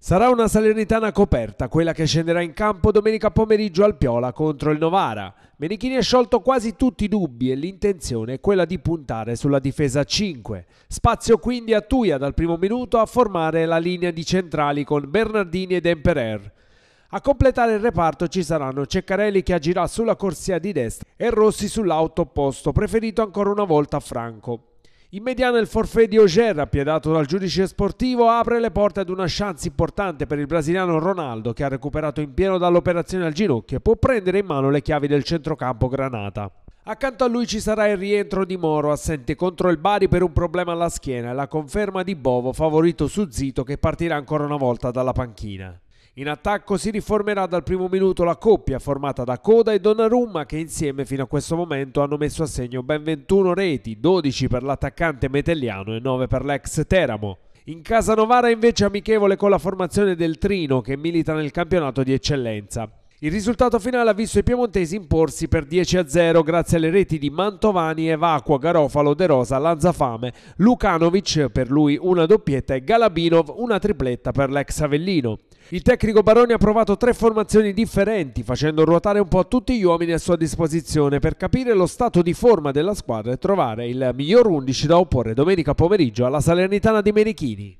Sarà una Salernitana coperta quella che scenderà in campo domenica pomeriggio al Piola contro il Novara. Menichini ha sciolto quasi tutti i dubbi e l'intenzione è quella di puntare sulla difesa 5. Spazio quindi a Tuia dal primo minuto a formare la linea di centrali con Bernardini ed Emperer. A completare il reparto ci saranno Ceccarelli che agirà sulla corsia di destra e Rossi sull'auto opposto, preferito ancora una volta a Franco. In mediana il forfè di Oger, appiedato dal giudice sportivo, apre le porte ad una chance importante per il brasiliano Ronaldo che ha recuperato in pieno dall'operazione al ginocchio e può prendere in mano le chiavi del centrocampo Granata. Accanto a lui ci sarà il rientro di Moro, assente contro il Bari per un problema alla schiena e la conferma di Bovo, favorito su Zito, che partirà ancora una volta dalla panchina. In attacco si riformerà dal primo minuto la coppia formata da Coda e Donnarumma che insieme fino a questo momento hanno messo a segno ben 21 reti, 12 per l'attaccante metelliano e 9 per l'ex Teramo. In casa Novara invece amichevole con la formazione del Trino che milita nel campionato di eccellenza. Il risultato finale ha visto i piemontesi imporsi per 10-0 grazie alle reti di Mantovani, Evacqua, Garofalo, De Rosa, Lanzafame, Lukanovic per lui una doppietta e Galabinov una tripletta per l'ex Avellino. Il tecnico Baroni ha provato tre formazioni differenti, facendo ruotare un po' tutti gli uomini a sua disposizione per capire lo stato di forma della squadra e trovare il miglior 11 da opporre domenica pomeriggio alla Salernitana di Merichini.